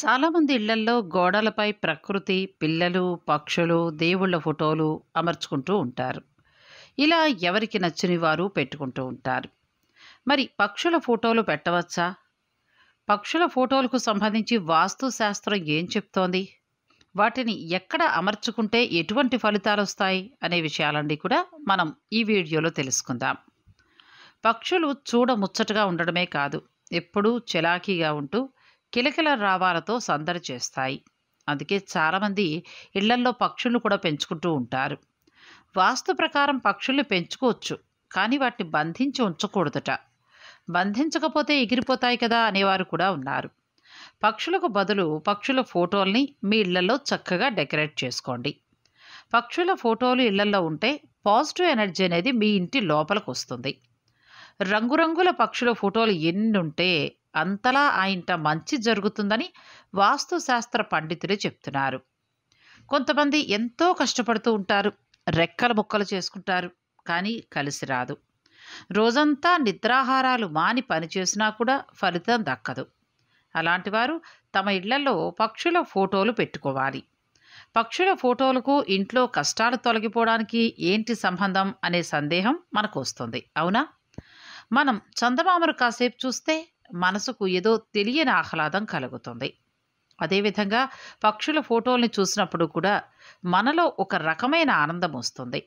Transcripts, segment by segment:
చాలామంది ఇళ్లల్లో గోడలపై ప్రకృతి పిల్లలు పక్షులు దేవుళ్ళ ఫోటోలు అమర్చుకుంటూ ఉంటారు ఇలా ఎవరికి నచ్చని వారు పెట్టుకుంటూ ఉంటారు మరి పక్షుల ఫోటోలు పెట్టవచ్చా పక్షుల ఫోటోలకు సంబంధించి వాస్తు శాస్త్రం ఏం చెప్తోంది వాటిని ఎక్కడ అమర్చుకుంటే ఎటువంటి ఫలితాలు వస్తాయి అనే విషయాలన్నీ కూడా మనం ఈ వీడియోలో తెలుసుకుందాం పక్షులు చూడ ముచ్చటగా ఉండడమే కాదు ఎప్పుడూ చలాకీగా ఉంటూ కిలకిల రావాలతో సందడి చేస్తాయి అందుకే చాలామంది ఇళ్లల్లో పక్షులు కూడా పెంచుకుంటూ ఉంటారు వాస్తు ప్రకారం పక్షుల్ని పెంచుకోవచ్చు కానీ వాటిని బంధించి ఉంచకూడదట బంధించకపోతే ఎగిరిపోతాయి కదా అనేవారు కూడా ఉన్నారు పక్షులకు బదులు పక్షుల ఫోటోల్ని మీ ఇళ్లలో చక్కగా డెకరేట్ చేసుకోండి పక్షుల ఫోటోలు ఇళ్లలో ఉంటే పాజిటివ్ ఎనర్జీ అనేది మీ ఇంటి లోపలికి వస్తుంది రంగురంగుల పక్షుల ఫోటోలు ఉంటే అంతలా ఆ ఇంట మంచి జరుగుతుందని వాస్తుశాస్త్ర పండితులు చెప్తున్నారు కొంతమంది ఎంతో కష్టపడుతూ ఉంటారు రెక్కల ముక్కలు చేసుకుంటారు కానీ కలిసి రాదు రోజంతా నిద్రాహారాలు మాని పనిచేసినా కూడా ఫలితం దక్కదు అలాంటివారు తమ ఇళ్లలో పక్షుల ఫోటోలు పెట్టుకోవాలి పక్షుల ఫోటోలకు ఇంట్లో కష్టాలు తొలగిపోవడానికి ఏంటి సంబంధం అనే సందేహం మనకు వస్తుంది అవునా మనం చందమామరు కాసేపు చూస్తే మనసుకు ఏదో తెలియని ఆహ్లాదం కలుగుతుంది అదేవిధంగా పక్షుల ఫోటోల్ని చూసినప్పుడు కూడా మనలో ఒక రకమైన ఆనందం వస్తుంది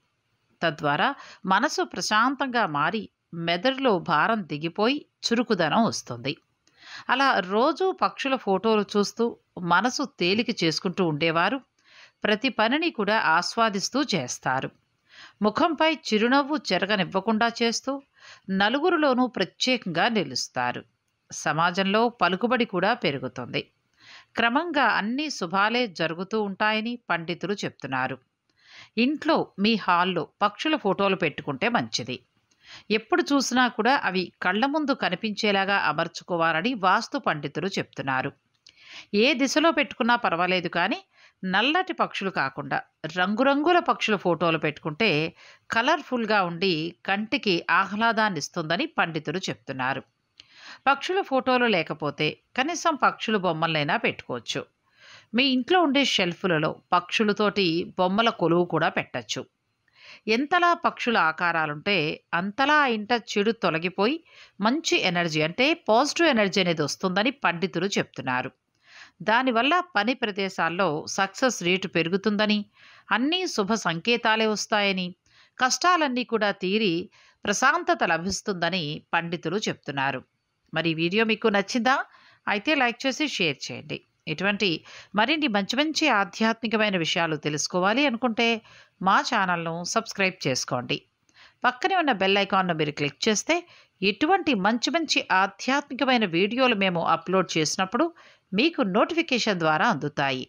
తద్వారా మనసు ప్రశాంతంగా మారి మెదడులో భారం దిగిపోయి చురుకుదనం వస్తుంది అలా రోజూ పక్షుల ఫోటోలు చూస్తూ మనసు తేలిక చేసుకుంటూ ఉండేవారు ప్రతి పనిని కూడా ఆస్వాదిస్తూ చేస్తారు ముఖంపై చిరునవ్వు చెరగనివ్వకుండా చేస్తూ నలుగురిలోనూ ప్రత్యేకంగా నిలుస్తారు సమాజంలో పలుకుబడి కూడా పెరుగుతుంది క్రమంగా అన్ని శుభాలే జరుగుతూ ఉంటాయని పండితులు చెప్తున్నారు ఇంట్లో మీ హాల్లో పక్షుల ఫోటోలు పెట్టుకుంటే మంచిది ఎప్పుడు చూసినా కూడా అవి కళ్ళ ముందు కనిపించేలాగా అమర్చుకోవాలని వాస్తు పండితులు చెప్తున్నారు ఏ దిశలో పెట్టుకున్నా పర్వాలేదు కానీ నల్లటి పక్షులు కాకుండా రంగురంగుల పక్షుల ఫోటోలు పెట్టుకుంటే కలర్ఫుల్గా ఉండి కంటికి ఆహ్లాదాన్ని ఇస్తుందని పండితులు చెప్తున్నారు పక్షుల ఫోటోలు లేకపోతే కనీసం పక్షుల బొమ్మలైనా పెట్టుకోవచ్చు మీ ఇంట్లో ఉండే షెల్ఫ్లలో పక్షులతోటి బొమ్మల కొలువు కూడా పెట్టచ్చు ఎంతలా పక్షుల ఆకారాలుంటే అంతలా ఇంట చెడు తొలగిపోయి మంచి ఎనర్జీ అంటే పాజిటివ్ ఎనర్జీ అనేది వస్తుందని పండితులు చెప్తున్నారు దానివల్ల పని ప్రదేశాల్లో సక్సెస్ రేటు పెరుగుతుందని అన్నీ శుభ సంకేతాలే వస్తాయని కష్టాలన్నీ కూడా తీరి ప్రశాంతత లభిస్తుందని పండితులు చెప్తున్నారు మరి వీడియో మీకు నచ్చిందా అయితే లైక్ చేసి షేర్ చేయండి ఇటువంటి మరిన్ని మంచి మంచి ఆధ్యాత్మికమైన విషయాలు తెలుసుకోవాలి అనుకుంటే మా ఛానల్ను సబ్స్క్రైబ్ చేసుకోండి పక్కనే ఉన్న బెల్ ఐకాన్ను మీరు క్లిక్ చేస్తే ఇటువంటి మంచి మంచి ఆధ్యాత్మికమైన వీడియోలు మేము అప్లోడ్ చేసినప్పుడు మీకు నోటిఫికేషన్ ద్వారా అందుతాయి